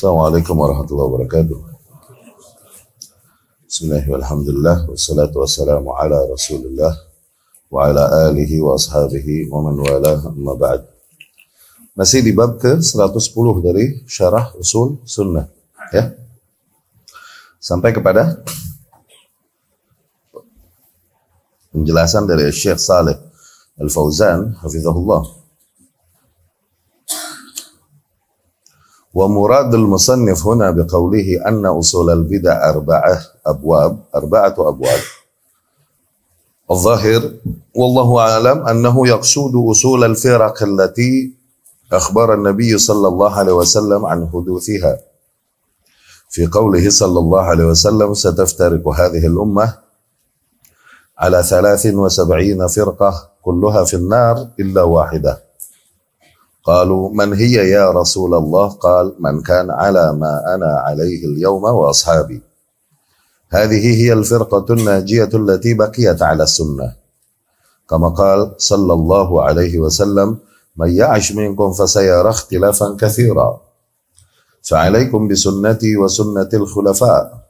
السلام عليكم ورحمة الله وبركاته بسم الله والحمد لله والصلاة والسلام على رسول الله وعلى آله وأصحابه ومن والاه أما بعد masih di bab ke 110 dari syarah usul sunnah ya sampai kepada penjelasan dari Syekh Saleh Al-Fauzan hafizahullah ومراد المصنف هنا بقوله أن أصول البدع أربعة أبواب أربعة أبواب الظاهر والله أعلم أنه يقصد أصول الفرق التي أخبر النبي صلى الله عليه وسلم عن حدوثها في قوله صلى الله عليه وسلم ستفترق هذه الأمة على ثلاث وسبعين فرقة كلها في النار إلا واحدة قالوا من هي يا رسول الله قال من كان على ما أنا عليه اليوم وأصحابي هذه هي الفرقة الناجية التي بقيت على السنة كما قال صلى الله عليه وسلم من يعش منكم فسيرى اختلافا كثيرا فعليكم بسنتي وسنة الخلفاء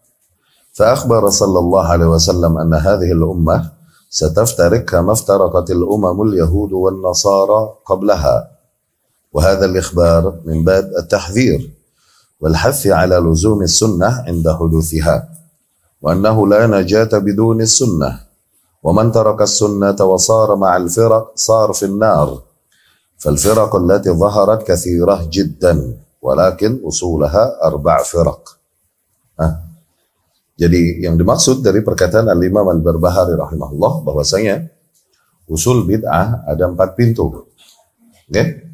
فأخبر صلى الله عليه وسلم أن هذه الأمة ستفترق كما افترقت الأمم اليهود والنصارى قبلها وهذا الإخبار من باب التحذير والحث على لزوم السنة عند حدوثها وأنه لا نجاة بدون السنة ومن ترك السنة وصار مع الفرق صار في النار فالفرق التي ظهرت كثيرة جدا ولكن أصولها أربع فرق أه. Jadi yang dimaksud dari perkataan Al-Imam Al-Barbahari rahimahullah bahwasanya usul bid'ah ada empat pintu. Oke? Okay?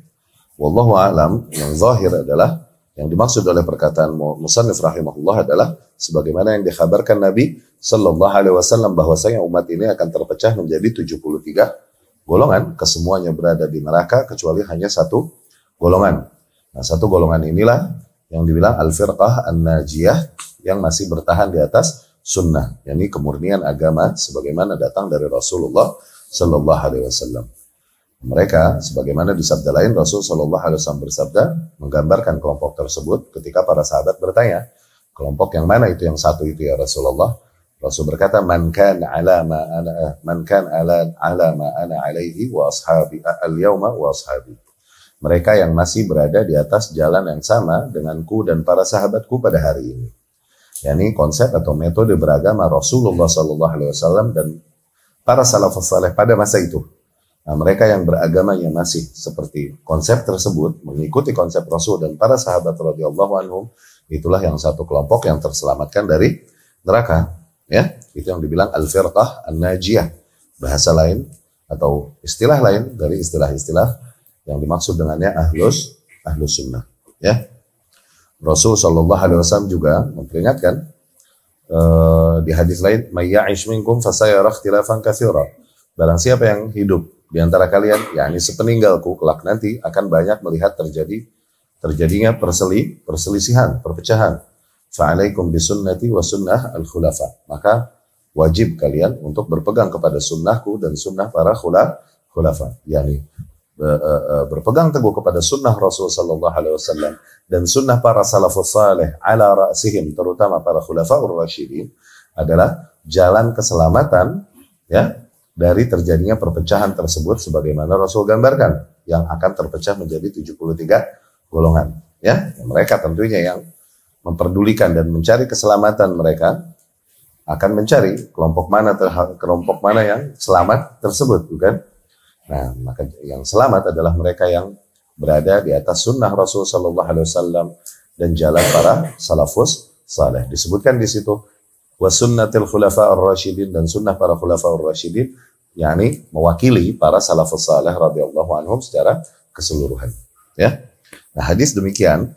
Wallahu alam yang zahir adalah yang dimaksud oleh perkataan musannif rahimahullah adalah sebagaimana yang dikhabarkan Nabi Shallallahu alaihi wasallam bahwasanya umat ini akan terpecah menjadi 73 golongan, kesemuanya berada di neraka kecuali hanya satu golongan. Nah, satu golongan inilah yang dibilang al-firqah an-najiyah yang masih bertahan di atas sunnah, yakni kemurnian agama sebagaimana datang dari Rasulullah Shallallahu alaihi wasallam mereka sebagaimana di sabda lain Rasul Shallallahu alaihi wasallam bersabda menggambarkan kelompok tersebut ketika para sahabat bertanya kelompok yang mana itu yang satu itu ya Rasulullah Rasul berkata man kan ala ma ana man kan ala ala ma ana alaihi wa ashabi al yauma wa ashabi mereka yang masih berada di atas jalan yang sama denganku dan para sahabatku pada hari ini. yakni konsep atau metode beragama Rasulullah Shallallahu Alaihi Wasallam dan para salafus saleh pada masa itu. Nah, mereka yang beragama yang masih seperti konsep tersebut mengikuti konsep Rasul dan para sahabat radhiyallahu anhum itulah yang satu kelompok yang terselamatkan dari neraka ya itu yang dibilang al-firqah an-najiyah bahasa lain atau istilah lain dari istilah-istilah yang dimaksud dengannya ahlus ahlus sunnah ya Rasul Shallallahu Alaihi Wasallam juga memperingatkan uh, di hadis lain mayya'ish minkum kum ikhtilafan katsira barang siapa yang hidup di antara kalian, yakni sepeninggalku kelak nanti akan banyak melihat terjadi terjadinya perseli, perselisihan, perpecahan. Fa'alaikum bisunnati wa sunnah al-khulafa. Maka wajib kalian untuk berpegang kepada sunnahku dan sunnah para khula, khulafa. Yani eh, eh, eh, berpegang teguh kepada sunnah Rasulullah Sallallahu Alaihi Wasallam dan sunnah para salafus saleh ala ra'sihim terutama para khulafaur rasyidin adalah jalan keselamatan ya dari terjadinya perpecahan tersebut sebagaimana Rasul gambarkan yang akan terpecah menjadi 73 golongan ya mereka tentunya yang memperdulikan dan mencari keselamatan mereka akan mencari kelompok mana kelompok mana yang selamat tersebut bukan nah maka yang selamat adalah mereka yang berada di atas sunnah Rasul Shallallahu Alaihi Wasallam dan jalan para salafus saleh disebutkan di situ wa sunnatil khulafa ar-rasyidin dan sunnah para khulafa ar-rasyidin yakni mewakili para salafus saleh radhiyallahu anhum secara keseluruhan ya nah hadis demikian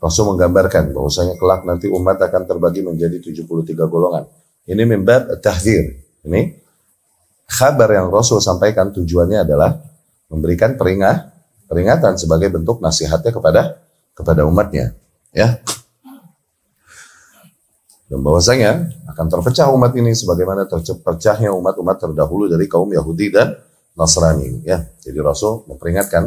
Rasul menggambarkan bahwasanya kelak nanti umat akan terbagi menjadi 73 golongan ini membab tahdir ini kabar yang Rasul sampaikan tujuannya adalah memberikan peringah peringatan sebagai bentuk nasihatnya kepada kepada umatnya ya dan bahwasanya akan terpecah umat ini sebagaimana terpecahnya umat-umat terdahulu dari kaum Yahudi dan Nasrani ya. Jadi Rasul memperingatkan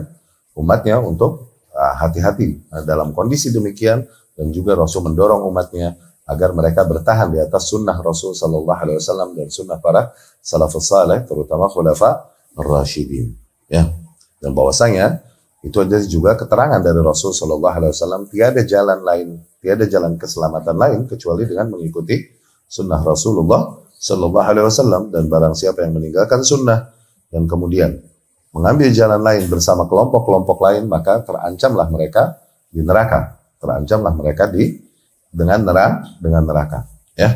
umatnya untuk ah, hati-hati uh, nah, dalam kondisi demikian dan juga Rasul mendorong umatnya agar mereka bertahan di atas sunnah Rasul Shallallahu Alaihi Wasallam dan sunnah para salafus saleh terutama khulafa rasyidin ya dan bahwasanya itu ada juga keterangan dari Rasul Shallallahu Alaihi Wasallam tiada jalan lain ada jalan keselamatan lain kecuali dengan mengikuti sunnah Rasulullah Shallallahu Alaihi Wasallam dan barang siapa yang meninggalkan sunnah dan kemudian mengambil jalan lain bersama kelompok-kelompok lain maka terancamlah mereka di neraka terancamlah mereka di dengan neraka dengan neraka ya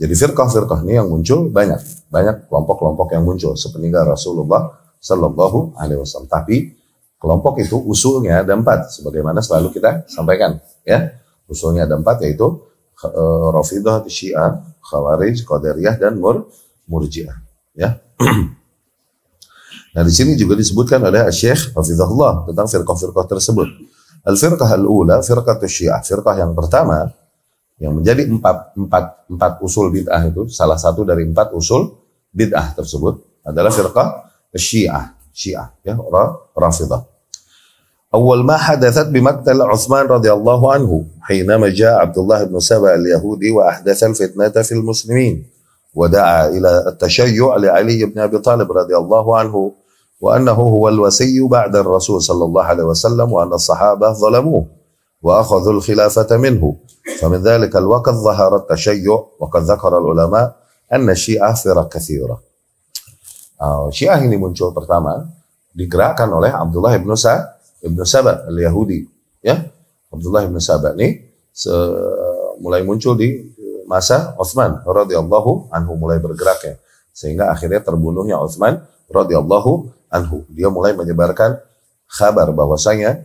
jadi firqah-firqah ini yang muncul banyak banyak kelompok-kelompok yang muncul sepeninggal Rasulullah Shallallahu Alaihi Wasallam tapi Kelompok itu usulnya ada empat, sebagaimana selalu kita sampaikan. Ya, usulnya ada empat yaitu e, eh, Rafidah, Syiah, Khawarij, Qadariyah dan Mur Murji'ah. Ya. nah di sini juga disebutkan oleh Syekh Hafizahullah tentang firqah-firqah tersebut. Al-firqah al-ula, firqah syiah. Firqah yang pertama, yang menjadi empat, empat, empat usul bid'ah itu, salah satu dari empat usul bid'ah tersebut adalah firqah syiah. شيعة رافضة أول ما حدثت بمقتل عثمان رضي الله عنه حينما جاء عبد الله بن سبأ اليهودي وأحدث الفتنة في المسلمين ودعا إلى التشيع لعلي بن أبي طالب رضي الله عنه وأنه هو الوسي بعد الرسول صلى الله عليه وسلم وأن الصحابة ظلموه وأخذوا الخلافة منه فمن ذلك الوقت ظهر التشيع وقد ذكر العلماء أن الشيعة فرق كثيرة uh, Syiah ini muncul pertama digerakkan oleh Abdullah ibn Sa ibn Sabah al Yahudi ya Abdullah ibn Sabah ini se mulai muncul di masa Utsman radhiyallahu anhu mulai bergerak ya. sehingga akhirnya terbunuhnya Utsman radhiyallahu anhu dia mulai menyebarkan kabar bahwasanya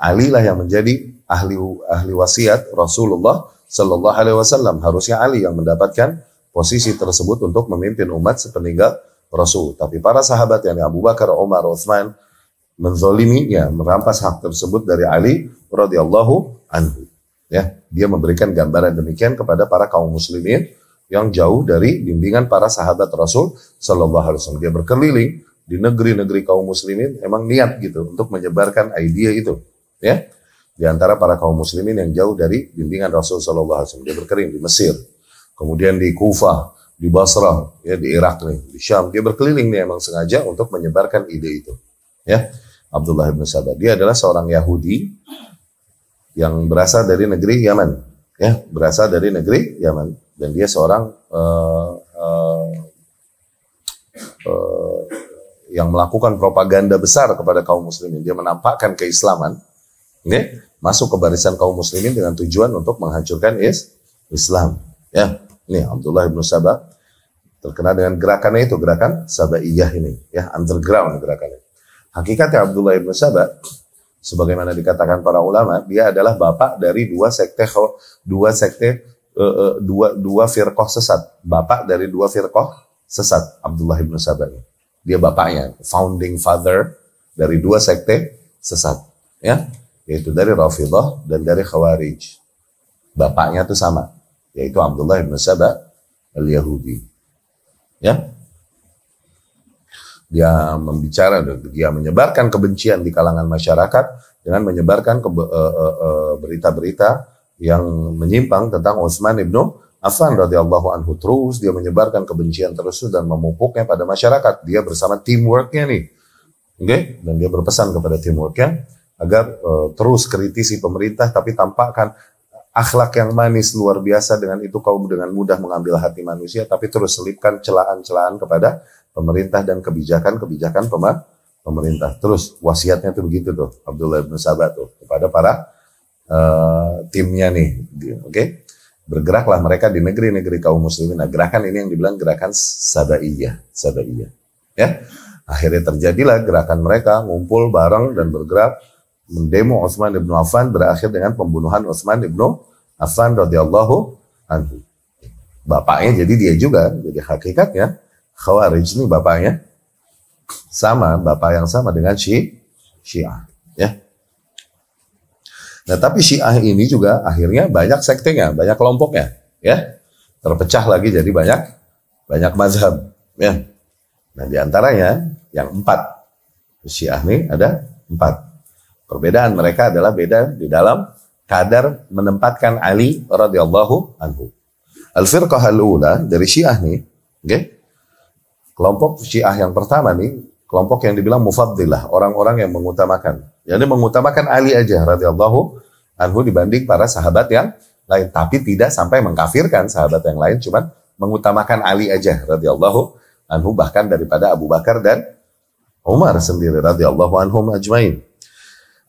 Ali lah yang menjadi ahli ahli wasiat Rasulullah Shallallahu Alaihi Wasallam harusnya Ali yang mendapatkan posisi tersebut untuk memimpin umat sepeninggal Rasul. Tapi para sahabat yang Abu Bakar, Umar, Uthman menzolimi, merampas hak tersebut dari Ali radhiyallahu anhu. Ya, dia memberikan gambaran demikian kepada para kaum muslimin yang jauh dari bimbingan para sahabat Rasul Shallallahu Alaihi Wasallam. Dia berkeliling di negeri-negeri kaum muslimin emang niat gitu untuk menyebarkan ide itu, ya. Di antara para kaum muslimin yang jauh dari bimbingan Rasul Shallallahu Alaihi Wasallam. Dia berkeliling di Mesir, kemudian di Kufah, di Basrah, ya di Irak nih, di Syam. Dia berkeliling nih emang sengaja untuk menyebarkan ide itu. Ya, Abdullah bin Sabah. Dia adalah seorang Yahudi yang berasal dari negeri Yaman. Ya, berasal dari negeri Yaman dan dia seorang uh, uh, uh, yang melakukan propaganda besar kepada kaum muslimin. Dia menampakkan keislaman, ini ya. masuk ke barisan kaum muslimin dengan tujuan untuk menghancurkan is Islam. Ya, Nih Abdullah bin Sabah terkenal dengan gerakannya itu gerakan Sabah Sabaiyah ini ya underground gerakannya. Hakikatnya Abdullah bin Sabah sebagaimana dikatakan para ulama dia adalah bapak dari dua sekte dua sekte eh, eh, dua dua firqah sesat bapak dari dua firqah sesat Abdullah bin Sabah ini. dia bapaknya founding father dari dua sekte sesat ya yaitu dari Rafidah dan dari Khawarij bapaknya tuh sama yaitu Abdullah bin Sabah al-Yahudi. Ya. Dia membicara, dan dia menyebarkan kebencian di kalangan masyarakat dengan menyebarkan eh, eh, eh, berita-berita yang menyimpang tentang Utsman ibnu Affan radhiyallahu anhu terus dia menyebarkan kebencian terus dan memupuknya pada masyarakat. Dia bersama teamworknya nih, oke? Okay? Dan dia berpesan kepada teamworknya agar uh, terus kritisi pemerintah tapi tampakkan akhlak yang manis luar biasa dengan itu kaum dengan mudah mengambil hati manusia tapi terus selipkan celaan-celaan kepada pemerintah dan kebijakan-kebijakan pemerintah terus wasiatnya tuh begitu tuh Abdullah bin Sabah tuh kepada para uh, timnya nih oke okay? bergeraklah mereka di negeri-negeri kaum muslimin nah gerakan ini yang dibilang gerakan Sabaiyah Sabaiyah ya akhirnya terjadilah gerakan mereka ngumpul bareng dan bergerak mendemo Utsman bin Affan berakhir dengan pembunuhan Utsman bin Affan radhiyallahu anhu. Bapaknya jadi dia juga, jadi hakikatnya Khawarij ini bapaknya sama, bapak yang sama dengan Syi, Syiah, ya. Nah, tapi Syiah ini juga akhirnya banyak sektenya, banyak kelompoknya, ya. Terpecah lagi jadi banyak banyak mazhab, ya. Nah, antaranya yang empat Syiah ini ada empat Perbedaan mereka adalah beda di dalam kadar menempatkan Ali radhiyallahu anhu. Al-firqah al-ula dari Syiah nih, oke. Okay? Kelompok Syiah yang pertama nih, kelompok yang dibilang mufaddilah, orang-orang yang mengutamakan. Jadi mengutamakan Ali aja radhiyallahu anhu dibanding para sahabat yang lain, tapi tidak sampai mengkafirkan sahabat yang lain, cuman mengutamakan Ali aja radhiyallahu anhu bahkan daripada Abu Bakar dan Umar sendiri radhiyallahu anhum ajmain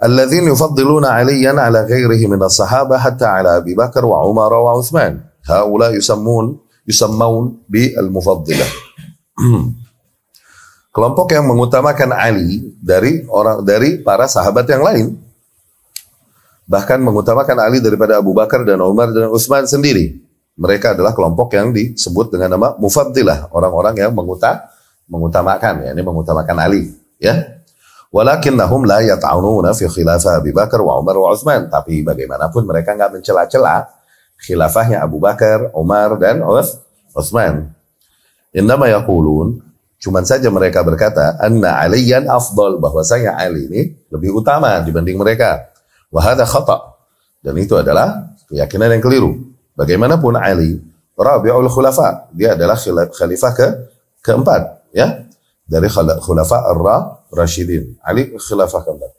alladzina yufaddiluna aliyan ala ghairihi min as sahabah hatta ala Abi Bakar wa Umar wa Uthman haula yusammun yusammaun bi al-mufaddilah kelompok yang mengutamakan Ali dari orang dari para sahabat yang lain bahkan mengutamakan Ali daripada Abu Bakar dan Umar dan Utsman sendiri mereka adalah kelompok yang disebut dengan nama mufaddilah orang-orang yang menguta mengutamakan ya ini mengutamakan Ali ya Walakinnahum la yata'ununa fi khilafah Abu Bakar wa Umar wa Utsman. Tapi bagaimanapun mereka nggak mencela-cela khilafahnya Abu Bakar, Umar dan Utsman. Innama yakulun, cuman saja mereka berkata anna aliyan afdal bahwasanya Ali ini lebih utama dibanding mereka. Wahada khata. Dan itu adalah keyakinan yang keliru. Bagaimanapun Ali Rabi'ul khulafah, dia adalah khalifah ke keempat, ya dari khulafa ar-rasyidin. Ali khilafah keempat.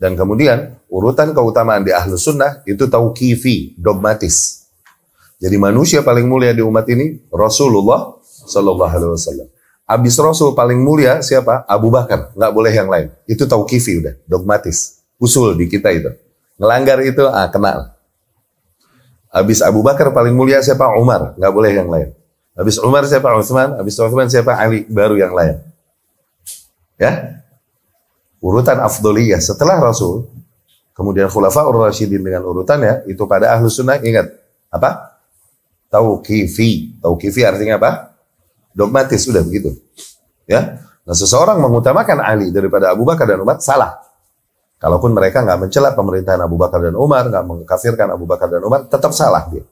Dan kemudian urutan keutamaan di ahlu sunnah itu tauqifi, dogmatis. Jadi manusia paling mulia di umat ini Rasulullah Shallallahu Alaihi Wasallam. Abis Rasul paling mulia siapa? Abu Bakar. Nggak boleh yang lain. Itu tauqifi udah, dogmatis. Usul di kita itu. Ngelanggar itu, ah kena. Abis Abu Bakar paling mulia siapa? Umar. Nggak boleh yang lain. Abis Umar siapa? Utsman. abis Utsman siapa? Ali. Baru yang lain. Ya. Urutan afdoliyah setelah Rasul, kemudian khulafa ur-rasyidin dengan urutan ya itu pada ahlu sunnah ingat apa? Tauqifi. Tauqifi artinya apa? Dogmatis sudah begitu. Ya. Nah, seseorang mengutamakan Ali daripada Abu Bakar dan Umar salah. Kalaupun mereka nggak mencela pemerintahan Abu Bakar dan Umar, nggak mengkafirkan Abu Bakar dan Umar, tetap salah dia.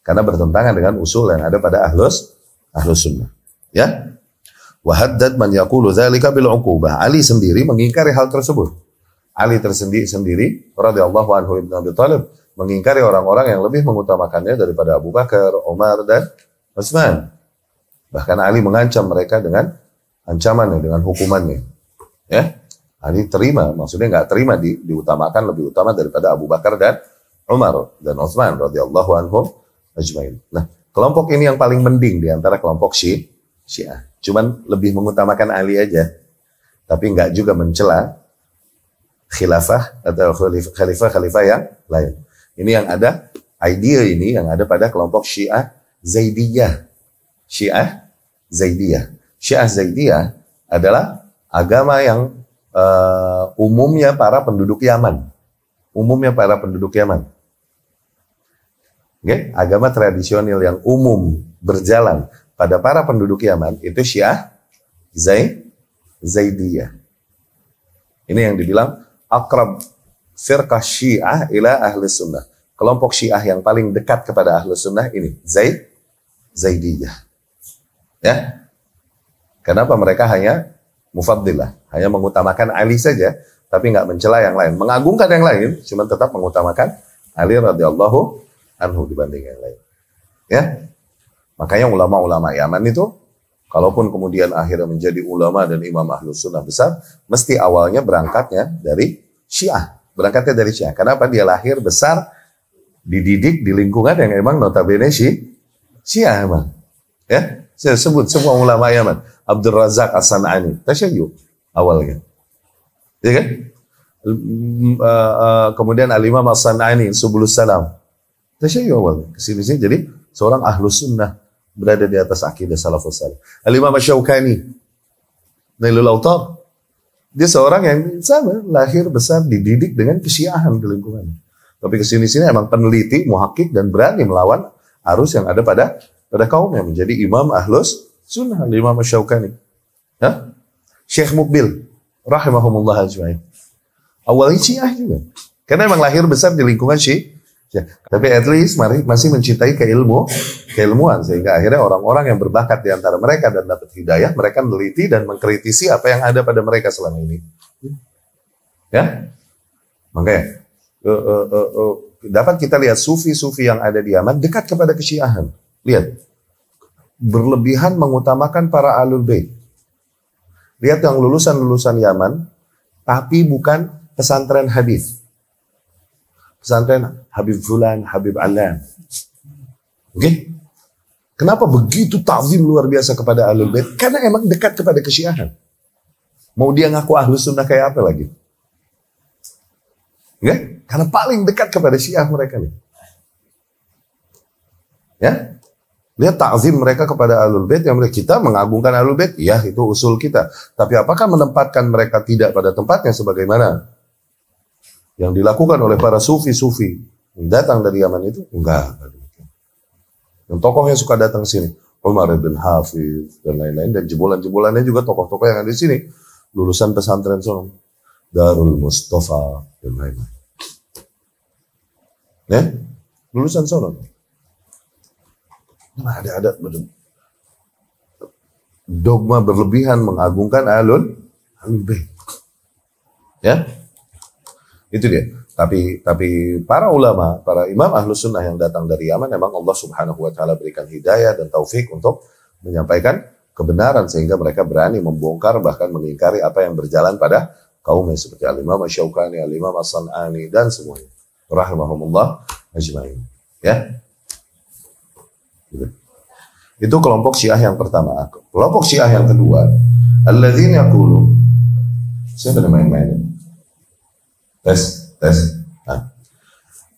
Karena bertentangan dengan usul yang ada pada ahlus ahlus sunnah. Ya, Wahaddad man yakulu dzalika bil uqubah. Ali sendiri mengingkari hal tersebut. Ali tersendiri sendiri radhiyallahu anhu ibn Abi Thalib mengingkari orang-orang yang lebih mengutamakannya daripada Abu Bakar, Umar dan Utsman. Bahkan Ali mengancam mereka dengan ancamannya, dengan hukumannya. Ya, Ali terima, maksudnya nggak terima di, diutamakan lebih utama daripada Abu Bakar dan Umar dan Utsman radhiyallahu anhum ajmain. Nah, kelompok ini yang paling mending di antara kelompok Syiah Syiah. Cuman lebih mengutamakan Ali aja. Tapi nggak juga mencela khilafah atau khalifah-khalifah yang lain. Ini yang ada idea ini yang ada pada kelompok Syiah Zaidiyah. Syiah Zaidiyah. Syiah Zaidiyah adalah agama yang uh, umumnya para penduduk Yaman. Umumnya para penduduk Yaman. Okay? Agama tradisional yang umum berjalan pada para penduduk Yaman itu Syiah Zai Zaidiyah. Ini yang dibilang akrab firqah Syiah ila ahli sunnah. Kelompok Syiah yang paling dekat kepada ahli sunnah ini Zaid Zaidiyah. Ya. Kenapa mereka hanya mufaddilah, hanya mengutamakan Ali saja, tapi nggak mencela yang lain, mengagungkan yang lain, cuman tetap mengutamakan Ali radhiyallahu anhu dibanding yang lain. Ya, Makanya ulama-ulama Yaman itu, kalaupun kemudian akhirnya menjadi ulama dan imam ahlu sunnah besar, mesti awalnya berangkatnya dari Syiah. Berangkatnya dari Syiah. Kenapa? Dia lahir besar, dididik di lingkungan yang emang notabene Syiah emang. Ya, saya sebut semua ulama Yaman. Abdul Razak As-San'ani, tasyayu awalnya. Ya kan? Mm, eh, eh, kemudian Al-Imam As-San'ani, Subulus Salam. Tasyayu awalnya. Kesini-sini jadi seorang ahlu sunnah berada di atas akidah salafus salih. Al-Imam Syaukani, Nailul Autar, dia seorang yang sama, lahir besar, dididik dengan kesiahan di lingkungannya. Tapi kesini-sini emang peneliti, muhakik, dan berani melawan arus yang ada pada pada kaumnya. Menjadi imam ahlus sunnah, Imam Syaukani. Hah? Syekh Mukbil, rahimahumullah ajma'in. Awalnya syiah juga. Karena emang lahir besar di lingkungan syiah Ya, Tapi at least mari masih mencintai keilmu, keilmuan sehingga akhirnya orang-orang yang berbakat di antara mereka dan dapat hidayah, mereka meneliti dan mengkritisi apa yang ada pada mereka selama ini. Ya, makanya uh, eh, uh, eh, uh, eh, uh, dapat kita lihat sufi-sufi yang ada di Yaman dekat kepada kesyiahan. Lihat, berlebihan mengutamakan para alul bait. Lihat yang lulusan-lulusan Yaman, tapi bukan pesantren hadis pesantren Habib Fulan, Habib Alan. Oke? Okay? Kenapa begitu ta'zim luar biasa kepada Ahlul Bait? Karena emang dekat kepada kesyiahan. Mau dia ngaku Ahlus Sunnah kayak apa lagi? Ya? Karena paling dekat kepada syiah mereka nih. Ya? Lihat takzim mereka kepada Ahlul Bait yang mereka kita mengagungkan Ahlul Bait, ya itu usul kita. Tapi apakah menempatkan mereka tidak pada tempatnya sebagaimana yang dilakukan oleh para sufi-sufi datang dari Yaman itu enggak. Yang tokoh yang suka datang sini, Umar bin Hafiz dan lain-lain dan jebolan-jebolannya juga tokoh-tokoh yang ada di sini lulusan pesantren Solo, Darul Mustafa dan lain-lain. Ya, lulusan Solo. Nah, ada ada dogma berlebihan mengagungkan alun alun Ya, itu dia. Tapi tapi para ulama, para imam ahlus sunnah yang datang dari Yaman memang Allah Subhanahu wa taala berikan hidayah dan taufik untuk menyampaikan kebenaran sehingga mereka berani membongkar bahkan mengingkari apa yang berjalan pada kaumnya seperti Al-Imam Asyaukani, Al-Imam As-San'ani dan semuanya. Rahimahumullah ajmain. Ya. Gitu. Itu kelompok Syiah yang pertama. Kelompok Syiah yang kedua, alladzina kulu. Saya tidak main-main. Tes, tes. Nah.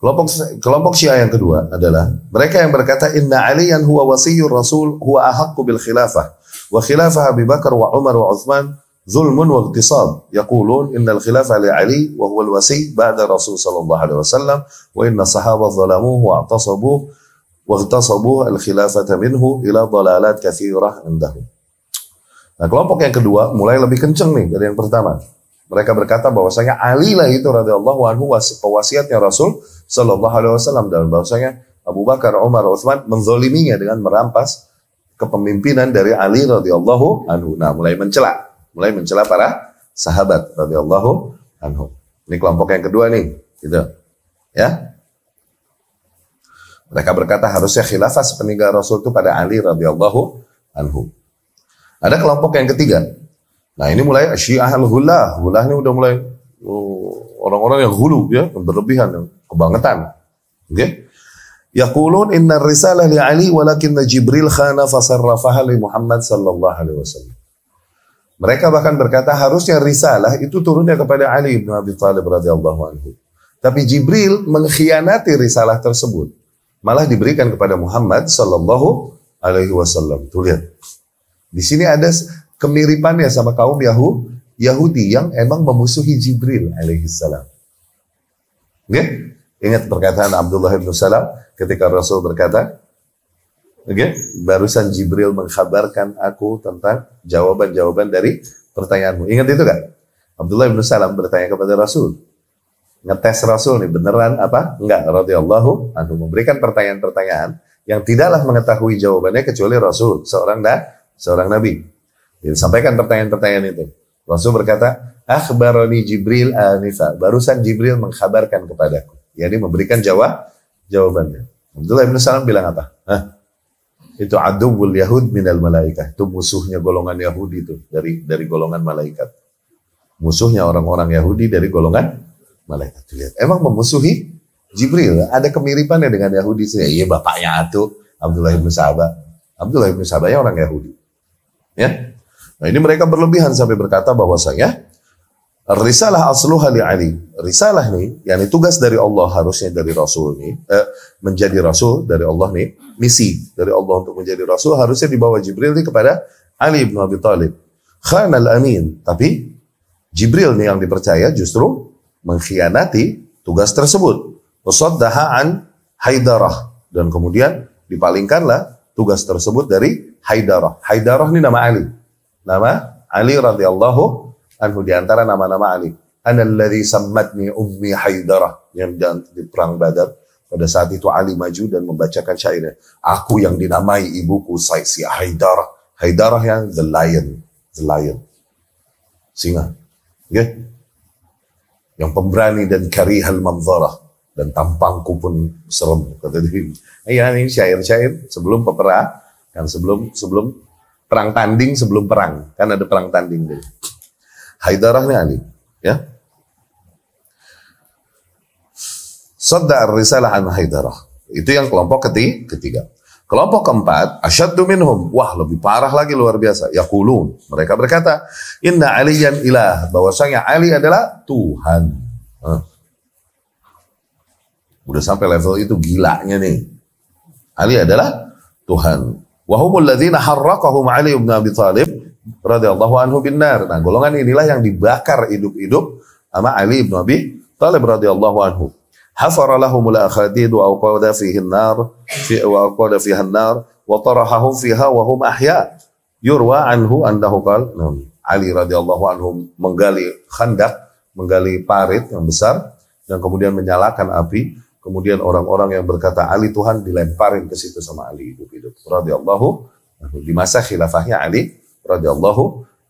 Kelompok kelompok Syiah yang kedua adalah mereka yang berkata inna aliyan huwa wasiyur rasul huwa ahaqqu bil khilafah wa khilafah Abu Bakar wa Umar wa Uthman zulmun wa iqtisab yaqulun al khilafah li Ali wa huwa al wasi ba'da rasul sallallahu alaihi wasallam wa inna sahaba zalamuhu wa atasabuhu al الخلافة منه إلى ضلالات كثيرة عندهم. Nah, kelompok yang kedua mulai lebih kenceng nih dari yang pertama. Mereka berkata bahwasanya Ali lah itu radhiyallahu anhu wasiatnya Rasul Shallallahu alaihi wasallam dan bahwasanya Abu Bakar, Umar, Utsman menzoliminya dengan merampas kepemimpinan dari Ali radhiyallahu anhu. Nah, mulai mencela, mulai mencela para sahabat radhiyallahu anhu. Ini kelompok yang kedua nih, gitu. Ya. Mereka berkata harusnya khilafah sepeninggal Rasul itu pada Ali radhiyallahu anhu. Ada kelompok yang ketiga, Nah ini mulai syiah al-hulah. Hulah ini udah mulai oh, orang-orang yang hulu ya, yang berlebihan, yang kebangetan. Oke? Okay? Yaqulun inna risalah li Ali walakinna Jibril khana fasarrafaha li Muhammad sallallahu alaihi wasallam. Mereka bahkan berkata harusnya risalah itu turunnya kepada Ali bin Abi Thalib radhiyallahu anhu. Tapi Jibril mengkhianati risalah tersebut. Malah diberikan kepada Muhammad sallallahu alaihi wasallam. Tuh lihat. Di sini ada kemiripannya sama kaum Yahu, Yahudi yang emang memusuhi Jibril alaihissalam. Oke? Okay? Ingat perkataan Abdullah bin Salam ketika Rasul berkata, Oke, okay? barusan Jibril mengkhabarkan aku tentang jawaban-jawaban dari pertanyaanmu. Ingat itu kan? Abdullah bin Salam bertanya kepada Rasul, ngetes Rasul nih beneran apa enggak radhiyallahu anhu memberikan pertanyaan-pertanyaan yang tidaklah mengetahui jawabannya kecuali Rasul seorang dah seorang nabi jadi sampaikan pertanyaan-pertanyaan itu. Rasul berkata, akhbaroni Jibril anisa. Barusan Jibril mengkhabarkan kepadaku. Yani memberikan jawab jawabannya. Abdullah bin Salam bilang apa? Hah? Itu adubul Yahud minal malaikat. Itu musuhnya golongan Yahudi itu dari dari golongan malaikat. Musuhnya orang-orang Yahudi dari golongan malaikat. Lihat, emang memusuhi Jibril. Ada kemiripannya dengan Yahudi sih. Iya bapaknya itu Abdullah bin Sabah. Abdullah bin ya orang Yahudi. Ya, Nah ini mereka berlebihan sampai berkata bahwasanya risalah asluha li Ali. Risalah nih, yakni tugas dari Allah harusnya dari Rasul nih, eh, menjadi Rasul dari Allah nih, misi dari Allah untuk menjadi Rasul harusnya dibawa Jibril nih kepada Ali bin Abi Thalib. Khanal Amin, tapi Jibril nih yang dipercaya justru mengkhianati tugas tersebut. Usaddaha an Haidarah dan kemudian dipalingkanlah tugas tersebut dari Haidarah. Haidarah ini nama Ali. Nama Ali radhiyallahu anhu di antara nama-nama Ali. Analladzi sammatni ummi Haidarah yang di perang Badar. Pada saat itu Ali maju dan membacakan syairnya. Aku yang dinamai ibuku Saisi Haidarah. Haidarah yang the lion, the lion. Singa. Okay? Yang pemberani dan karihal manzarah dan tampangku pun serem kata dia. Iya, ini syair-syair sebelum peperang kan sebelum sebelum perang tanding sebelum perang kan ada perang tanding deh. Haidarah ini Ali ya Sadda risalah an Haidarah itu yang kelompok ketiga Kelompok keempat, asyaddu minhum. Wah, lebih parah lagi luar biasa. Yaqulun. Mereka berkata, inna aliyan ilah. Bahwasanya Ali adalah Tuhan. Hah. Udah sampai level itu gilanya nih. Ali adalah Tuhan. Wa ladzina harraqahum Ali bin Abi Thalib radhiyallahu anhu bin nar. Nah, golongan inilah yang dibakar hidup-hidup sama Ali bin Abi Talib radhiyallahu anhu. Hafara lahumul akhadid wa awqada fihi nar fi wa awqada fiha nar wa tarahahum fiha wa ahya. Yurwa anhu annahu qala Ali radhiyallahu anhu menggali khandak, menggali parit yang besar dan kemudian menyalakan api Kemudian orang-orang yang berkata Ali Tuhan dilemparin ke situ sama Ali hidup-hidup. Radhiyallahu anhu. Di masa khilafahnya Ali radhiyallahu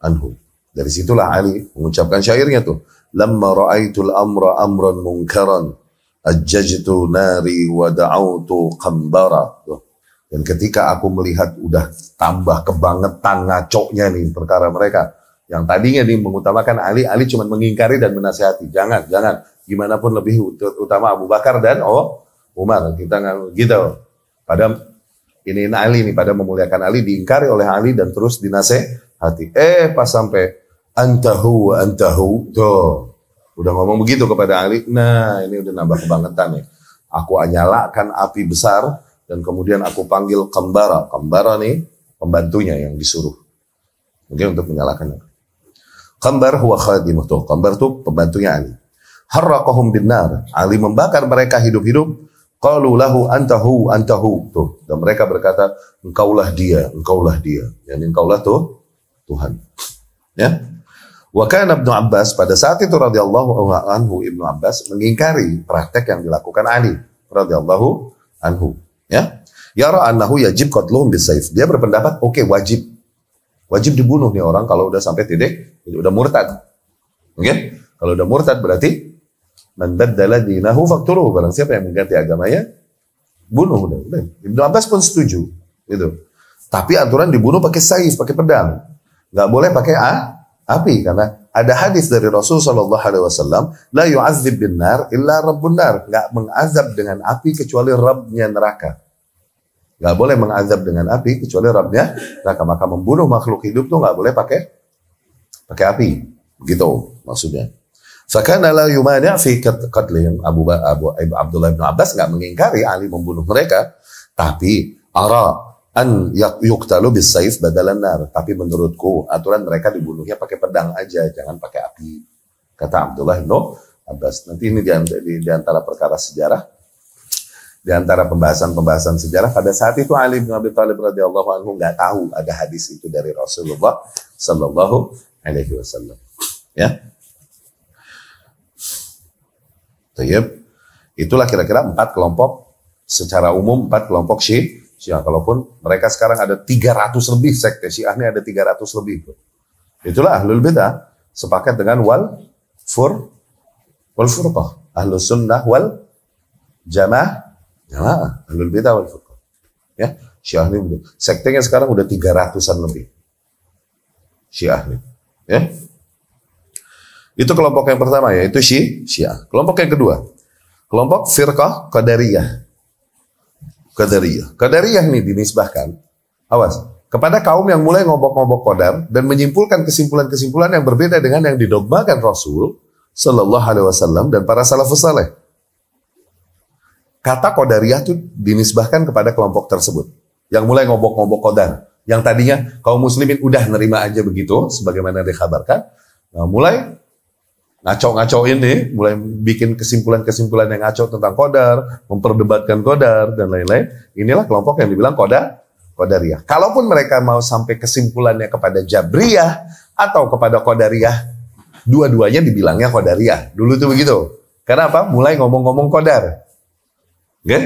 anhu. Dari situlah Ali mengucapkan syairnya tuh. Lamma ra'aitul amra amran munkaran ajjajtu nari wa da'autu qambara. Tuh. Dan ketika aku melihat udah tambah kebangetan ngacoknya nih perkara mereka. Yang tadinya nih mengutamakan Ali, Ali cuma mengingkari dan menasehati. Jangan, jangan gimana pun lebih utama Abu Bakar dan oh Umar kita nggak gitu pada ini Ali nih pada memuliakan Ali diingkari oleh Ali dan terus dinaseh hati eh pas sampai antahu antahu tuh udah ngomong begitu kepada Ali nah ini udah nambah kebangetan nih aku nyalakan api besar dan kemudian aku panggil kembara kembara nih pembantunya yang disuruh mungkin untuk menyalakannya. kembar huwa khadimuh tuh kembar tuh pembantunya Ali harraqahum binar. Ali membakar mereka hidup-hidup. Qalu lahu antahu antahu. Tuh. Dan mereka berkata, engkaulah dia, engkaulah dia. Yani engkaulah tuh Tuhan. Ya. Wa kana Ibnu Abbas pada saat itu radhiyallahu anhu Ibnu Abbas mengingkari praktek yang dilakukan Ali radhiyallahu anhu. Ya. ya annahu yajib qatluhum bisaif. Dia berpendapat, oke okay, wajib wajib dibunuh nih orang kalau udah sampai titik udah murtad. Oke? Okay? Kalau udah murtad berarti Man baddala dinahu fakturuhu. Barang siapa yang mengganti agamanya, bunuh. Udah, udah. Ibnu Abbas pun setuju. Gitu. Tapi aturan dibunuh pakai saif, pakai pedang. Nggak boleh pakai a, api. Karena ada hadis dari Rasul Shallallahu Alaihi Wasallam, la yu'azib bin nar illa rabbun nar. Nggak mengazab dengan api kecuali Rabbnya neraka. Nggak boleh mengazab dengan api kecuali Rabbnya neraka. Maka membunuh makhluk hidup tuh nggak boleh pakai pakai api. Gitu maksudnya. Fakana la yumani' fi qatlihim Abu, Abu, Abu Abdullah bin Abbas nggak mengingkari Ali membunuh mereka, tapi ara an yuqtalu bis saif badalan nar. Tapi menurutku aturan mereka dibunuhnya pakai pedang aja, jangan pakai api. Kata Abdullah bin Abbas. Nanti ini di, di, antara perkara sejarah di antara pembahasan-pembahasan sejarah pada saat itu Ali bin Abi Thalib radhiyallahu anhu enggak tahu ada hadis itu dari Rasulullah sallallahu alaihi wasallam. Ya. Tayyip. Itulah kira-kira empat kelompok secara umum empat kelompok Syi, Syiah. Kalaupun mereka sekarang ada 300 lebih sekte Syiah ini ada 300 lebih. Itulah ahlul bidah sepakat dengan wal fur wal furqah. Ahlus sunnah wal jamaah jamaah ahlul bidah wal furqah. Ya, Syiah ini yang sekarang udah 300-an lebih. Syiah ini. Ya, itu kelompok yang pertama ya, itu Syiah. Kelompok yang kedua, kelompok Firqah Qadariyah. Qadariyah. Qadariyah ini dinisbahkan, awas, kepada kaum yang mulai ngobok-ngobok kodar dan menyimpulkan kesimpulan-kesimpulan yang berbeda dengan yang didogmakan Rasul sallallahu Alaihi Wasallam dan para salafus saleh. Kata kodariah itu dinisbahkan kepada kelompok tersebut yang mulai ngobok-ngobok kodar. Yang tadinya kaum muslimin udah nerima aja begitu sebagaimana dikhabarkan. Nah, mulai ngaco ngaco ini, mulai bikin kesimpulan-kesimpulan yang ngaco tentang kodar, memperdebatkan kodar dan lain-lain. Inilah kelompok yang dibilang kodar, kodariah. Kalaupun mereka mau sampai kesimpulannya kepada jabriyah atau kepada kodariah, dua-duanya dibilangnya kodariah. Dulu tuh begitu. Karena apa? Mulai ngomong-ngomong kodar. Oke?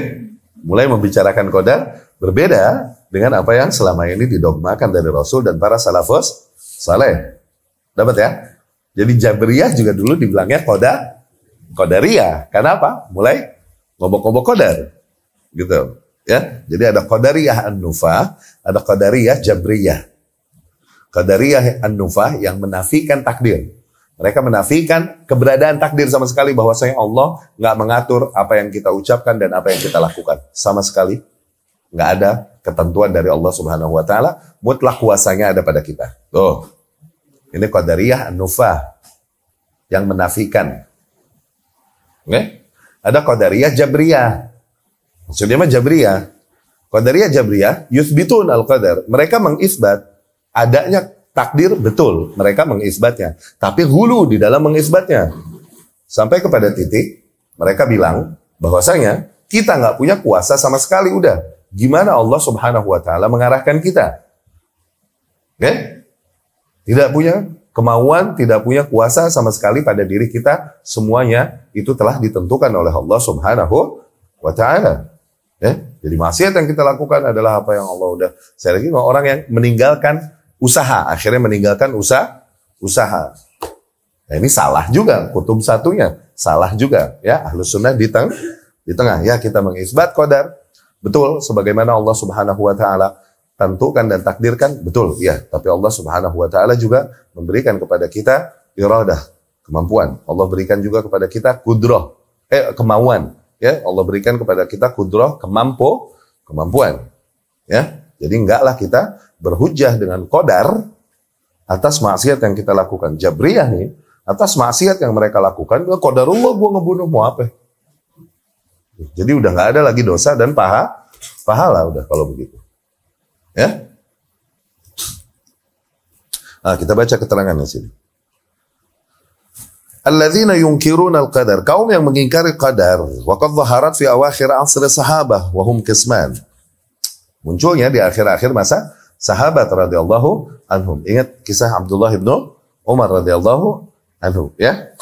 Mulai membicarakan kodar berbeda dengan apa yang selama ini didogmakan dari Rasul dan para salafus saleh. Dapat ya? Jadi Jabriyah juga dulu dibilangnya koda kodaria. Karena apa? Mulai ngobok-ngobok kodar. Gitu. Ya. Jadi ada kodariyah an-nufah, ada kodariyah jabriyah. Qadariyah An-Nufah yang menafikan takdir. Mereka menafikan keberadaan takdir sama sekali Bahwa saya Allah nggak mengatur apa yang kita ucapkan dan apa yang kita lakukan. Sama sekali nggak ada ketentuan dari Allah Subhanahu wa taala, mutlak kuasanya ada pada kita. Tuh. Ini Qadariyah Nufah yang menafikan. Oke? Ada Qadariyah Jabriyah. Maksudnya mah Jabriyah. Qadariyah Jabriyah yusbitun al-qadar. Mereka mengisbat adanya takdir betul, mereka mengisbatnya. Tapi hulu di dalam mengisbatnya. Sampai kepada titik mereka bilang bahwasanya kita nggak punya kuasa sama sekali udah. Gimana Allah Subhanahu wa taala mengarahkan kita? Okay? Tidak punya kemauan, tidak punya kuasa sama sekali pada diri kita. Semuanya itu telah ditentukan oleh Allah Subhanahu wa taala. Eh, jadi maksiat yang kita lakukan adalah apa yang Allah udah saya lagi orang yang meninggalkan usaha, akhirnya meninggalkan usaha usaha. Nah, ini salah juga kutub satunya, salah juga ya ahlus sunnah di tengah di tengah ya kita mengisbat qadar betul sebagaimana Allah Subhanahu wa taala tentukan dan takdirkan betul ya tapi Allah Subhanahu wa taala juga memberikan kepada kita iradah kemampuan Allah berikan juga kepada kita kudroh eh kemauan ya Allah berikan kepada kita kudroh kemampu kemampuan ya jadi enggaklah kita berhujah dengan kodar atas maksiat yang kita lakukan jabriyah nih atas maksiat yang mereka lakukan kodarullah gua ngebunuh mau apa jadi udah nggak ada lagi dosa dan paha pahala udah kalau begitu Ya. Nah, kita baca keterangan di sini. Alladzina yunkiruna al-qadar. Kaum yang mengingkari qadar. Waqad zaharat fi awakhir asr sahabah. Wahum kisman. Munculnya di akhir-akhir masa sahabat radhiyallahu anhum. Ingat kisah Abdullah bin Umar radhiyallahu anhu. Ya.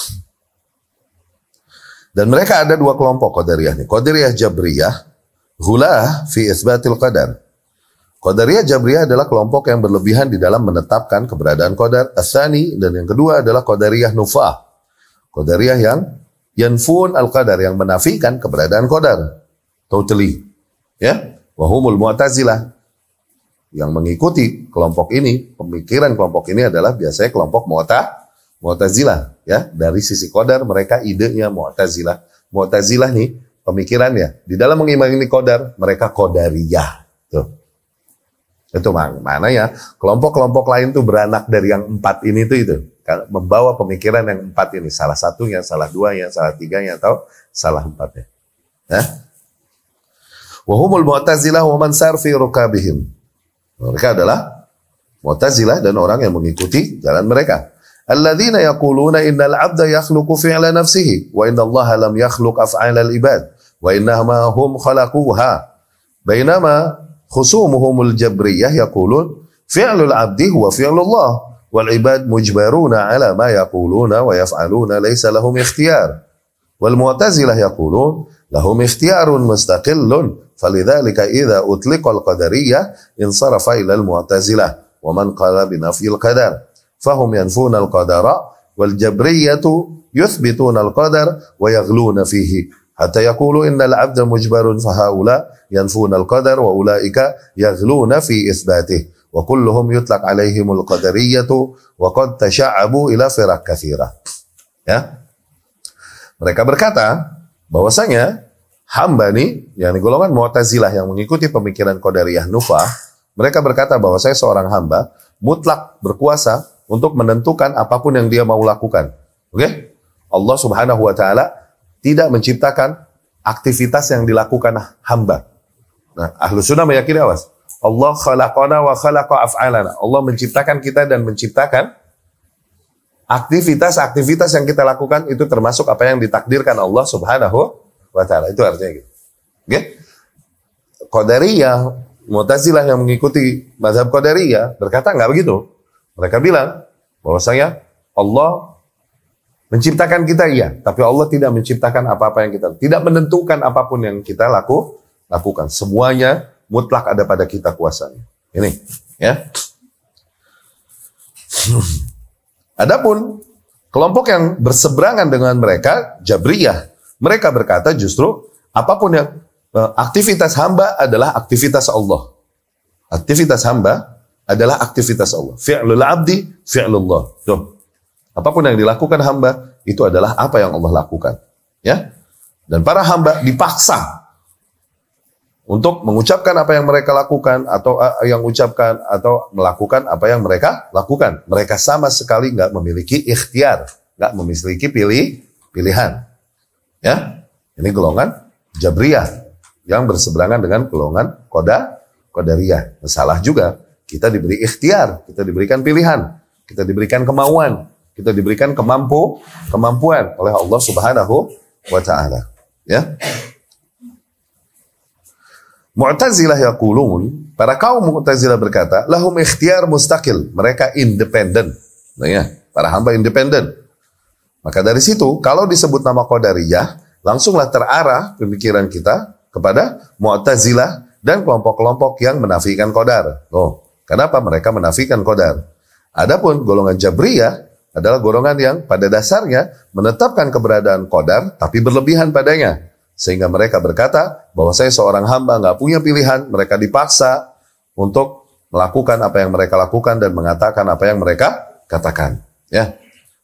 Dan mereka ada dua kelompok Qadariyah ini. Qadariyah Jabriyah. Hulah fi isbatil qadar. Qadariyah Jabriyah adalah kelompok yang berlebihan di dalam menetapkan keberadaan Qadar Asani dan yang kedua adalah Qadariyah Nufah. Qadariyah yang yanfun al-qadar yang menafikan keberadaan Qadar. Totally. Ya, wahumul Mu'tazilah yang mengikuti kelompok ini, pemikiran kelompok ini adalah biasanya kelompok Mu'tah Mu'tazilah ya. Dari sisi Qadar mereka idenya Mu'tazilah. Mu'tazilah nih pemikirannya di dalam mengimani Qadar mereka Qadariyah. Tuh. Itu ya kelompok-kelompok lain tuh beranak dari yang empat ini tuh itu. Membawa pemikiran yang empat ini. Salah satunya, salah dua yang salah tiga yang atau salah empatnya. Hah? Wahumul mu'tazilah wa man sarfi rukabihim. Mereka adalah mu'tazilah dan orang yang mengikuti jalan mereka. Alladzina yaquluna innal abda yakhluqu fi'la nafsihi wa inna Allah lam yakhluq af'ala al-ibad wa innahum hum khalaquha. Bainama خصومهم الجبرية يقولون فعل العبد هو فعل الله والعباد مجبرون على ما يقولون ويفعلون ليس لهم اختيار والمعتزلة يقولون لهم اختيار مستقل فلذلك إذا أطلق القدرية انصرف إلى المعتزلة ومن قال بنفي القدر فهم ينفون القدر والجبرية يثبتون القدر ويغلون فيه Hatta yaqulu innal abda mujbarun fahaula yanfuna al-qadar wa ulaika yaghluna fi isbatih. Wa kulluhum yutlaq alaihimul qadariyatu wa qad tasha'abu ila firaq kathira. Ya. Mereka berkata bahwasanya hamba nih, yakni golongan Mu'tazilah yang mengikuti pemikiran Qadariyah Nufah, mereka berkata bahwa saya seorang hamba mutlak berkuasa untuk menentukan apapun yang dia mau lakukan. Oke? Okay? Allah Subhanahu wa taala tidak menciptakan aktivitas yang dilakukan hamba. Nah, ahlu sunnah meyakini awas. Allah khalaqana wa khalaqa af'alana. Allah menciptakan kita dan menciptakan aktivitas-aktivitas yang kita lakukan itu termasuk apa yang ditakdirkan Allah Subhanahu wa taala. Itu artinya gitu. Oke? Okay? Qadariyah, Mu'tazilah yang mengikuti mazhab Qadariyah berkata enggak begitu. Mereka bilang bahwasanya Allah Menciptakan kita iya, tapi Allah tidak menciptakan apa-apa yang kita tidak menentukan apapun yang kita laku lakukan. Semuanya mutlak ada pada kita kuasanya. Ini, ya. Adapun kelompok yang berseberangan dengan mereka Jabriyah, mereka berkata justru apapun yang eh, aktivitas hamba adalah aktivitas Allah. Aktivitas hamba adalah aktivitas Allah. Fi'lul abdi, fi'lullah. Tuh. Apapun yang dilakukan hamba itu adalah apa yang Allah lakukan. Ya. Dan para hamba dipaksa untuk mengucapkan apa yang mereka lakukan atau uh, yang ucapkan atau melakukan apa yang mereka lakukan. Mereka sama sekali nggak memiliki ikhtiar, nggak memiliki pilih pilihan. Ya, ini golongan Jabriyah yang berseberangan dengan golongan Koda Kodariyah. Nah, salah juga. Kita diberi ikhtiar, kita diberikan pilihan, kita diberikan kemauan, kita diberikan kemampu, kemampuan oleh Allah Subhanahu wa taala. Ya. Mu'tazilah yaqulun, para kaum Mu'tazilah berkata, lahum ikhtiar mustaqil, mereka independen. Nah ya, para hamba independen. Maka dari situ, kalau disebut nama Qadariyah, langsunglah terarah pemikiran kita kepada Mu'tazilah dan kelompok-kelompok yang menafikan Qadar. Oh, kenapa mereka menafikan Qadar? Adapun golongan Jabriyah adalah golongan yang pada dasarnya menetapkan keberadaan kodar tapi berlebihan padanya. Sehingga mereka berkata bahwa saya seorang hamba nggak punya pilihan, mereka dipaksa untuk melakukan apa yang mereka lakukan dan mengatakan apa yang mereka katakan. Ya.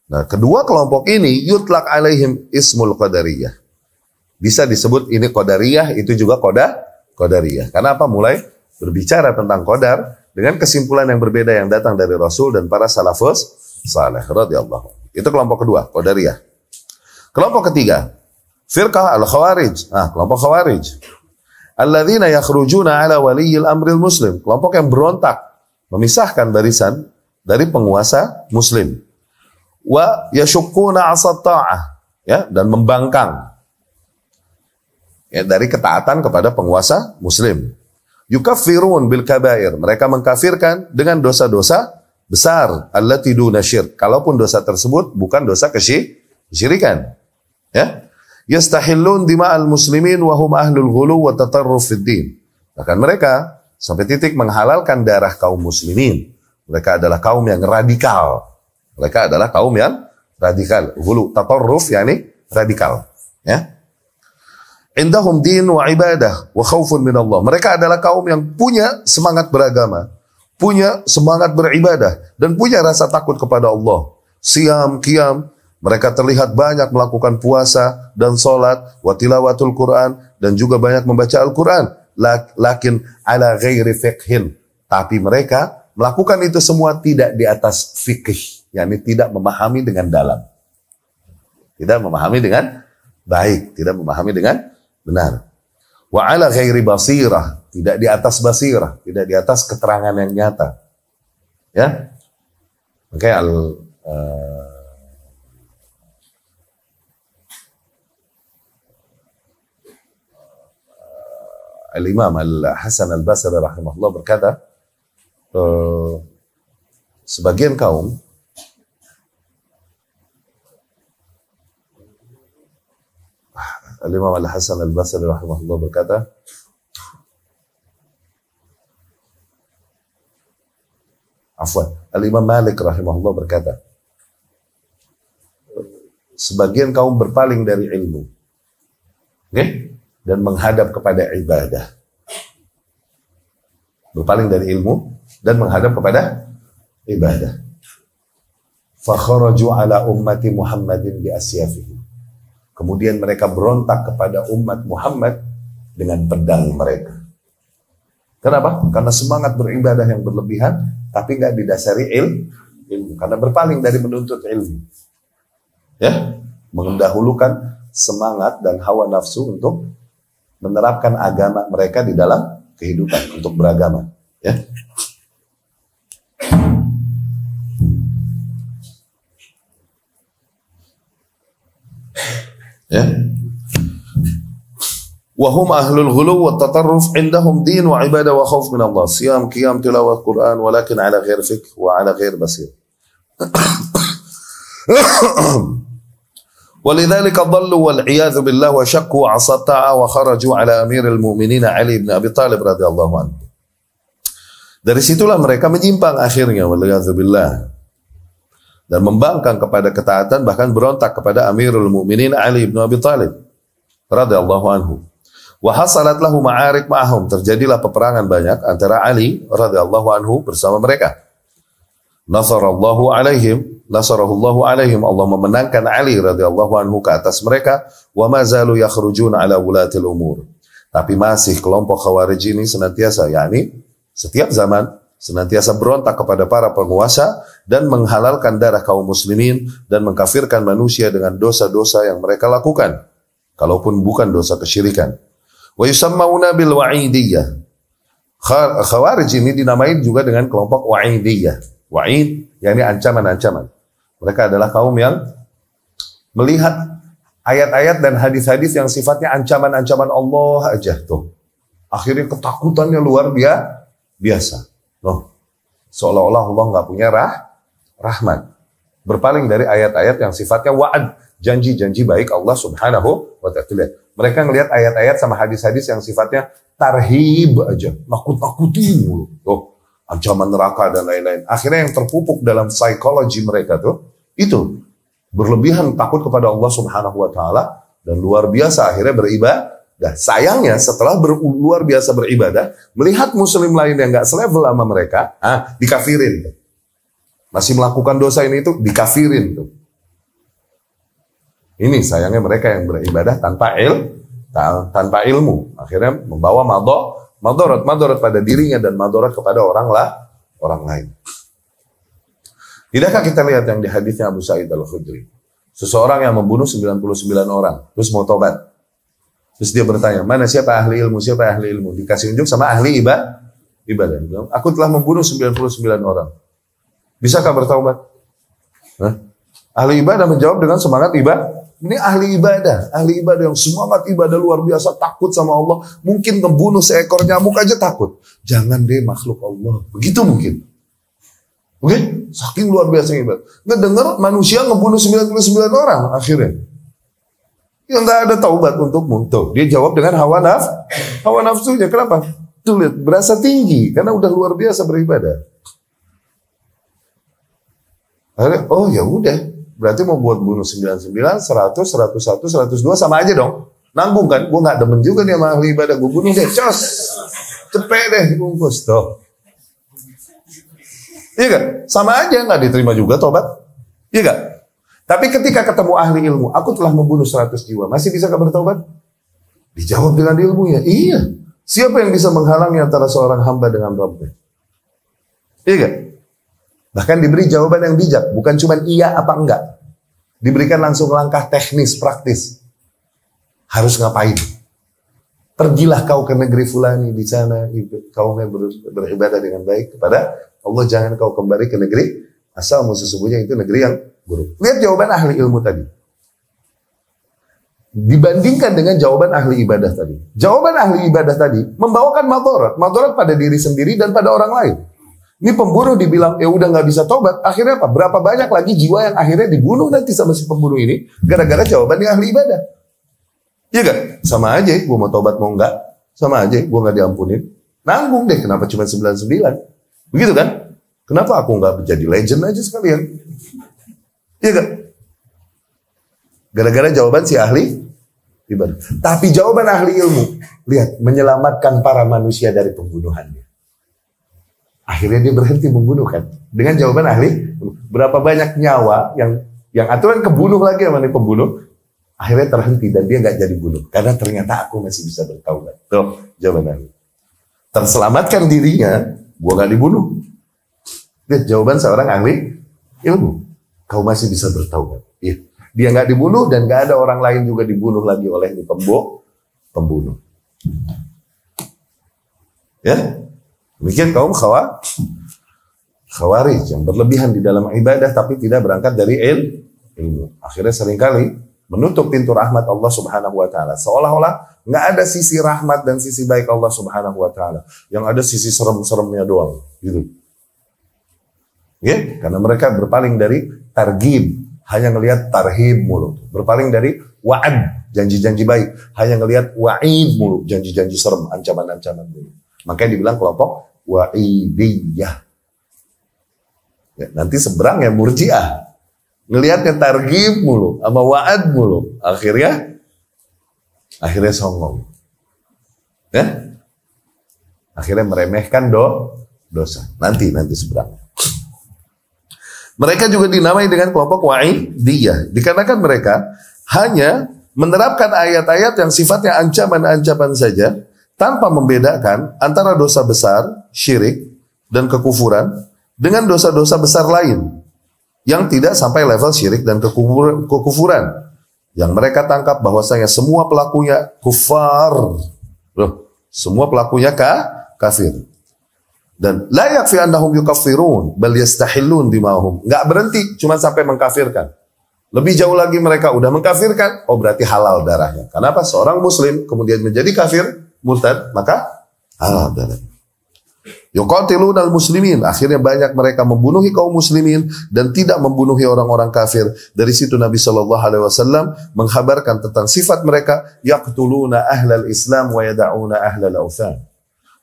Nah, kedua kelompok ini yutlak alaihim ismul qadariyah. Bisa disebut ini qadariyah, itu juga koda qadariyah. Karena apa? Mulai berbicara tentang kodar dengan kesimpulan yang berbeda yang datang dari Rasul dan para salafus Saleh radhiyallahu. Itu kelompok kedua, Qadariyah. Kelompok ketiga, firqah al-Khawarij. Ah, kelompok Khawarij. Alladzina yakhrujuna ala waliyil amril muslim. Kelompok yang berontak memisahkan barisan dari penguasa muslim. Wa yashukkuna asat ta'ah. Ya, dan membangkang ya, dari ketaatan kepada penguasa muslim. Yukafirun bil kabair. Mereka mengkafirkan dengan dosa-dosa besar Allah tidu nasir Kalaupun dosa tersebut bukan dosa kesyirikan. Ya. Yastahillun al muslimin wahum ahlul hulu wa tatarruf din. Bahkan mereka sampai titik menghalalkan darah kaum muslimin. Mereka adalah kaum yang radikal. Mereka adalah kaum yang radikal. hulu tatarruf yakni radikal. Ya. Indahum din wa ibadah wa khaufun min Allah. Mereka adalah kaum yang punya semangat beragama punya semangat beribadah dan punya rasa takut kepada Allah. Siam, kiam, mereka terlihat banyak melakukan puasa dan sholat, watilawatul Quran, dan juga banyak membaca Al-Quran. Lakin ala ghairi fiqhin. Tapi mereka melakukan itu semua tidak di atas fikih. yakni tidak memahami dengan dalam. Tidak memahami dengan baik. Tidak memahami dengan benar. Wa ala ghairi basirah tidak di atas basirah, tidak di atas keterangan yang nyata. Ya. okay, al uh, eh, Al-Imam Al-Hasan Al-Basri rahimahullah berkata, e, sebagian kaum ah, Al-Imam Al-Hasan Al-Basri rahimahullah berkata, Afwan. Al-Imam Malik rahimahullah berkata, sebagian kaum berpaling dari ilmu. Okay? Dan menghadap kepada ibadah. Berpaling dari ilmu dan menghadap kepada ibadah. Fakharaju ala ummati Muhammadin bi asyafihi. Kemudian mereka berontak kepada umat Muhammad dengan pedang mereka. Kenapa? Karena semangat beribadah yang berlebihan, tapi nggak didasari il, ilmu. Karena berpaling dari menuntut ilmu. Ya, mendahulukan semangat dan hawa nafsu untuk menerapkan agama mereka di dalam kehidupan untuk beragama. Ya. Ya. Wahum ahlul ghulu wa tatarruf indahum din wa ibadah wa khawf min Allah. Siyam, qiyam, tilawah Quran, walakin ala ghair fikh wa ala ghair basir. ولذلك ضلوا والعياذ بالله وشكوا عصى الطاعة وخرجوا على أمير المؤمنين علي بن أبي طالب رضي الله عنه. Dari situlah mereka menyimpang akhirnya waliyadzu billah dan membangkang kepada ketaatan bahkan berontak kepada Amirul Mukminin Ali bin Abi Thalib radhiyallahu anhu. Wahasalatlahu ma'arik ma'ahum. Terjadilah peperangan banyak antara Ali radhiyallahu anhu bersama mereka. Nasarallahu alaihim, nasarahullahu alaihim. Allah memenangkan Ali radhiyallahu anhu ke atas mereka. Wa mazalu yakhrujun ala wulatil umur. Tapi masih kelompok khawarij ini senantiasa, yakni setiap zaman senantiasa berontak kepada para penguasa dan menghalalkan darah kaum muslimin dan mengkafirkan manusia dengan dosa-dosa yang mereka lakukan. Kalaupun bukan dosa kesyirikan. Wa yusammauna bil wa'idiyah. Khawarij ini dinamain juga dengan kelompok wa'idiyah. Wa'id, yakni ancaman-ancaman. Mereka adalah kaum yang melihat ayat-ayat dan hadis-hadis yang sifatnya ancaman-ancaman Allah aja tuh. Akhirnya ketakutannya luar biasa. biasa. Loh, seolah-olah Allah nggak punya rah, rahmat. Berpaling dari ayat-ayat yang sifatnya wa'ad, janji-janji baik Allah Subhanahu wa taala. Mereka ngelihat ayat-ayat sama hadis-hadis yang sifatnya tarhib aja, nakut-nakuti mulu. Tuh, ancaman neraka dan lain-lain. Akhirnya yang terpupuk dalam psikologi mereka tuh itu berlebihan takut kepada Allah Subhanahu wa taala dan luar biasa akhirnya beribadah. Nah, sayangnya setelah luar biasa beribadah, melihat muslim lain yang gak selevel sama mereka, ah, dikafirin. Masih melakukan dosa ini itu dikafirin tuh. Ini sayangnya mereka yang beribadah tanpa il, tanpa ilmu. Akhirnya membawa mador, madorot, madorot pada dirinya dan madorot kepada orang lah, orang lain. Tidakkah kita lihat yang di hadisnya Abu Sa'id Al-Khudri? Seseorang yang membunuh 99 orang, terus mau tobat. Terus dia bertanya, mana siapa ahli ilmu, siapa ahli ilmu? Dikasih unjuk sama ahli ibadah. Ibadah. Bilang, aku telah membunuh 99 orang. Bisakah bertobat? Hah? ahli ibadah menjawab dengan semangat ibadah ini ahli ibadah, ahli ibadah yang semangat ibadah luar biasa, takut sama Allah. Mungkin membunuh seekor nyamuk aja takut. Jangan deh makhluk Allah. Begitu mungkin. Oke? Okay? Saking luar biasa ibadah. dengar manusia ngebunuh 99 orang akhirnya. Yang nggak ada taubat untuk muntuh. dia jawab dengan hawa naf, hawa nafsunya. Kenapa? Tuh berasa tinggi karena udah luar biasa beribadah. oh ya udah, Berarti mau buat bunuh 99, 100, 101, 102 sama aja dong. Nanggung kan? Gue gak demen juga nih sama ahli ibadah. Gue bunuh deh, cos. Cepet deh, bungkus. Tuh. Iya gak? Sama aja, gak diterima juga tobat. Iya gak? Tapi ketika ketemu ahli ilmu, aku telah membunuh 100 jiwa. Masih bisa bertobat? Dijawab dengan ilmunya. Iya. Siapa yang bisa menghalangi antara seorang hamba dengan Rabbnya? Iya gak? Bahkan diberi jawaban yang bijak, bukan cuma iya apa enggak. Diberikan langsung langkah teknis, praktis. Harus ngapain? Pergilah kau ke negeri fulani di sana, kau ber, beribadah dengan baik kepada Allah. Jangan kau kembali ke negeri asal musuh sesungguhnya itu negeri yang buruk. Lihat jawaban ahli ilmu tadi. Dibandingkan dengan jawaban ahli ibadah tadi. Jawaban ahli ibadah tadi membawakan matorat. Matorat pada diri sendiri dan pada orang lain. Ini pembunuh dibilang ya udah nggak bisa tobat. Akhirnya apa? Berapa banyak lagi jiwa yang akhirnya dibunuh nanti sama si pembunuh ini gara-gara jawaban yang ahli ibadah. Iya kan? Sama aja, gue mau tobat mau nggak, sama aja, gue nggak diampunin. Nanggung deh, kenapa cuma 99? Begitu kan? Kenapa aku nggak menjadi legend aja sekalian? Iya kan? Gara-gara jawaban si ahli ibadah. Tapi jawaban ahli ilmu, lihat, menyelamatkan para manusia dari pembunuhannya. Akhirnya dia berhenti membunuh kan. Dengan jawaban ahli, berapa banyak nyawa yang yang aturan kebunuh lagi yang nih pembunuh, akhirnya terhenti dan dia nggak jadi bunuh karena ternyata aku masih bisa bertaubat. Tuh jawaban ahli. Terselamatkan dirinya, gua nggak dibunuh. dia jawaban seorang ahli ilmu. Kau masih bisa bertaubat. ya. Dia nggak dibunuh dan nggak ada orang lain juga dibunuh lagi oleh pembunuh. Pembunuh. Ya, Demikian kaum khawa, khawarij yang berlebihan di dalam ibadah tapi tidak berangkat dari il, ilmu. Akhirnya seringkali menutup pintu rahmat Allah Subhanahu wa taala. Seolah-olah nggak ada sisi rahmat dan sisi baik Allah Subhanahu wa taala. Yang ada sisi serem-seremnya doang, gitu. Ya, karena mereka berpaling dari targib, hanya ngelihat tarhib mulu. Berpaling dari wa'ad, janji-janji baik, hanya ngelihat wa'id mulu, janji-janji serem, ancaman-ancaman mulu. Makanya dibilang kelompok wa'idiyah. Ya, nanti seberang ya murjiah. Ngelihatnya targib mulu, sama wa'ad mulu. Akhirnya, akhirnya songong. Ya? Akhirnya meremehkan do, dosa. Nanti, nanti seberang. Mereka juga dinamai dengan kelompok wa'idiyah. Dikarenakan mereka hanya menerapkan ayat-ayat yang sifatnya ancaman-ancaman saja tanpa membedakan antara dosa besar, syirik, dan kekufuran dengan dosa-dosa besar lain yang tidak sampai level syirik dan kekufuran. Yang mereka tangkap bahwasanya semua pelakunya kufar. Loh, semua pelakunya ka, kafir. Dan layak fi annahum yukaffirun bal yastahillun dimahum. Enggak berhenti cuma sampai mengkafirkan. Lebih jauh lagi mereka udah mengkafirkan, oh berarti halal darahnya. Kenapa seorang muslim kemudian menjadi kafir murtad maka halal darah. Yuqatiluna al-muslimin. Akhirnya banyak mereka membunuhi kaum muslimin dan tidak membunuhi orang-orang kafir. Dari situ Nabi Shallallahu alaihi wasallam menghabarkan tentang sifat mereka yaqtuluna ahlal islam wa yad'una ahlal awthan.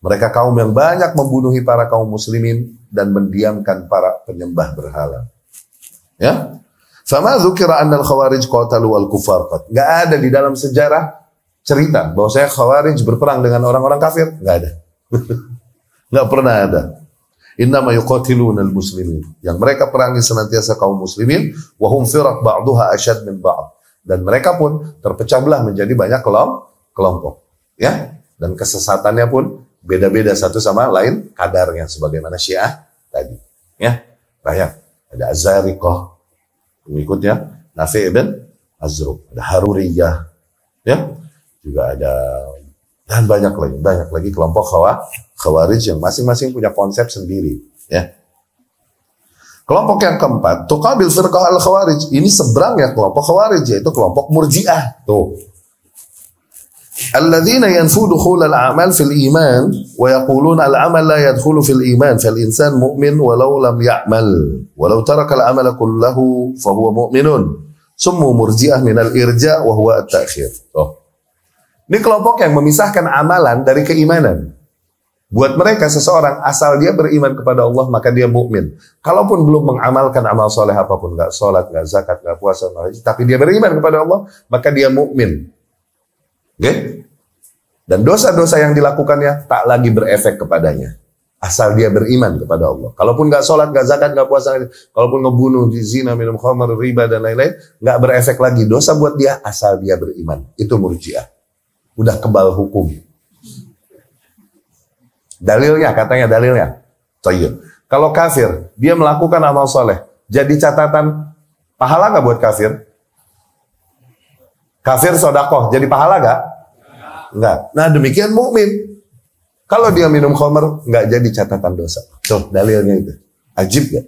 Mereka kaum yang banyak membunuhi para kaum muslimin dan mendiamkan para penyembah berhala. Ya? sama dzukira annal khawarij qatalu al kufar Gak ada di dalam sejarah cerita bahwa saya khawarij berperang dengan orang-orang kafir nggak ada nggak pernah ada innama yuqatiluna muslimin yang mereka perangi senantiasa kaum muslimin wahum firaq ba'duha asyad min ba'd dan mereka pun terpecah belah menjadi banyak kelompok ya dan kesesatannya pun beda-beda satu sama lain kadarnya sebagaimana Syiah tadi ya banyak ada Azariqah pengikutnya Nafi ibn Azruq ada Haruriyah ya juga ada dan banyak lagi banyak lagi kelompok khawa, khawarij yang masing-masing punya konsep sendiri ya kelompok yang keempat tuqabil firqah al khawarij ini seberang ya kelompok khawarij yaitu kelompok murjiah tuh alladzina yanfu dukhul al amal fil iman wa yaqulun al amal la yadkhulu fil iman fal insan mu'min walau lam ya'mal walau taraka al amal kullahu fa huwa mu'minun summu murjiah min al irja wa huwa at ta'khir tuh ini kelompok yang memisahkan amalan dari keimanan. Buat mereka seseorang asal dia beriman kepada Allah maka dia mukmin. Kalaupun belum mengamalkan amal soleh apapun, nggak sholat, nggak zakat, nggak puasa, nggak haji, tapi dia beriman kepada Allah maka dia mukmin. Okay? Dan dosa-dosa yang dilakukannya tak lagi berefek kepadanya. Asal dia beriman kepada Allah. Kalaupun nggak sholat, nggak zakat, nggak puasa, kalaupun ngebunuh, zina, minum khamar, riba dan lain-lain, nggak berefek lagi. Dosa buat dia asal dia beriman. Itu murjiah udah kebal hukum. Dalilnya, katanya dalilnya. Tayyib. Kalau kafir, dia melakukan amal soleh. Jadi catatan, pahala nggak buat kafir? Kafir sodakoh, jadi pahala nggak? Nggak. Nah demikian mukmin. Kalau dia minum khamr, nggak jadi catatan dosa. Tuh, dalilnya itu. Ajib nggak?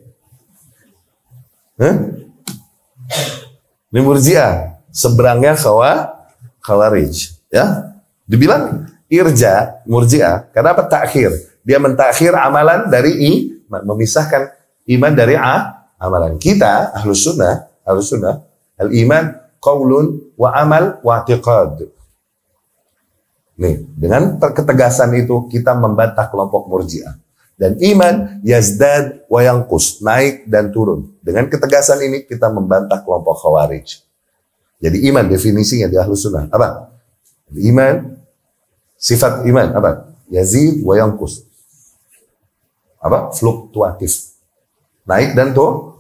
Hah? Ini Seberangnya khawa, khawarij. Ya, dibilang irja, murji'ah. Kenapa takhir? Dia mentakhir amalan dari i memisahkan iman dari a, amalan. Kita ahlus sunnah, ahlus sunnah, al iman kaulun wa amal wa i'tiqad. Nih, dengan ketegasan itu kita membantah kelompok murji'ah. Dan iman yazdad wa yangkus, naik dan turun. Dengan ketegasan ini kita membantah kelompok khawarij. Jadi iman definisinya di ahlus sunnah. Apa? Iman sifat iman apa? Yazid وينقص Apa? Fluktuatif. Naik dan tuh.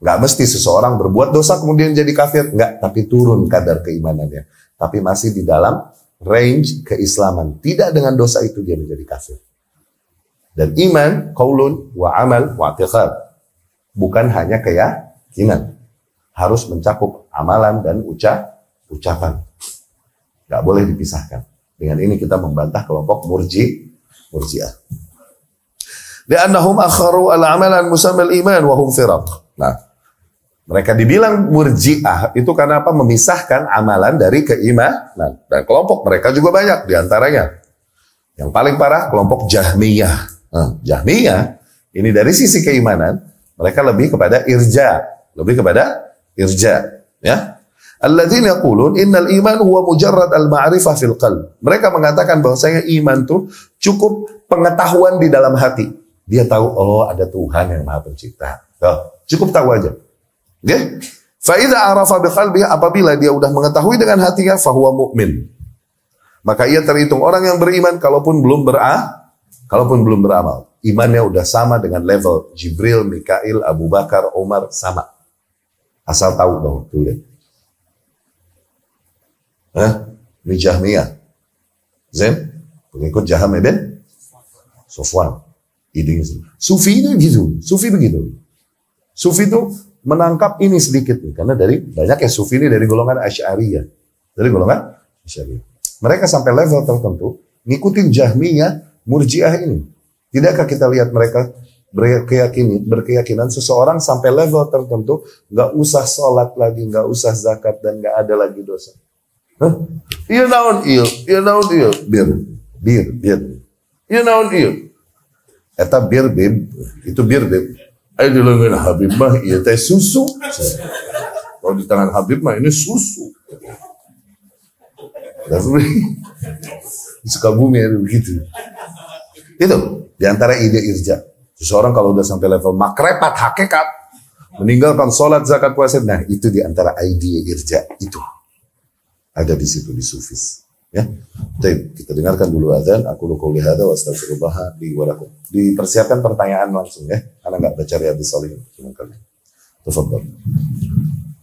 Gak mesti seseorang berbuat dosa kemudian jadi kafir. nggak, tapi turun kadar keimanannya. Tapi masih di dalam range keislaman. Tidak dengan dosa itu dia menjadi kafir. Dan iman, kaulun, wa amal, wa atiqad. Bukan hanya keyakinan. Harus mencakup amalan dan ucap, ucapan. Gak boleh dipisahkan. Dengan ini kita membantah kelompok murji, murjiah. akharu al amalan iman Nah, mereka dibilang murjiah itu karena apa? Memisahkan amalan dari keimanan. Dan kelompok mereka juga banyak diantaranya. Yang paling parah kelompok Jahmiyah. Nah, Jahmiyah ini dari sisi keimanan mereka lebih kepada irja, lebih kepada irja, ya. Alladzina yaqulun innal iman huwa mujarrad al ma'rifah fil qalb. Mereka mengatakan bahwa saya iman tuh cukup pengetahuan di dalam hati. Dia tahu oh ada Tuhan yang Maha Pencipta. Tuh, cukup tahu aja. Ya. Okay? Faida arafa biqalbi apabila dia sudah mengetahui dengan hatinya fahuwa mukmin. Maka ia terhitung orang yang beriman kalaupun belum berah, kalaupun belum beramal. Imannya udah sama dengan level Jibril, Mikail, Abu Bakar, Umar sama. Asal tahu dong tuh Hah? Ini Jahmiyah. Zain, pengikut Jaham ibn Sofwan. Idenya Sufi itu gitu, Sufi begitu. Sufi itu menangkap ini sedikit nih, karena dari banyak ya Sufi ini dari golongan Asy'ariyah. Dari golongan Asy'ariyah. Mereka sampai level tertentu ngikutin Jahmiyah, Murji'ah ini. Tidakkah kita lihat mereka berkeyakinan, berkeyakinan seseorang sampai level tertentu nggak usah sholat lagi, nggak usah zakat dan nggak ada lagi dosa. Iya naon iya, iya naon iya, bir, bir, bir. Iya naon iya. Eta bir bib, itu bir bib. Ayo dilengin Habib mah iya teh susu. Kalau di tangan Habib mah ini susu. Tapi suka bumi ya begitu. Itu diantara ide irja. Seseorang kalau udah sampai level makrepat hakikat, meninggalkan sholat, zakat, puasa, nah itu diantara ide irja itu ada di situ di sufis. Ya. Baik, kita dengarkan dulu azan. Aku lu lihat hadza wa astaghfirullah li wa lakum. Dipersiapkan pertanyaan langsung ya. Karena enggak baca riyadhus cuma kali Tafadhol.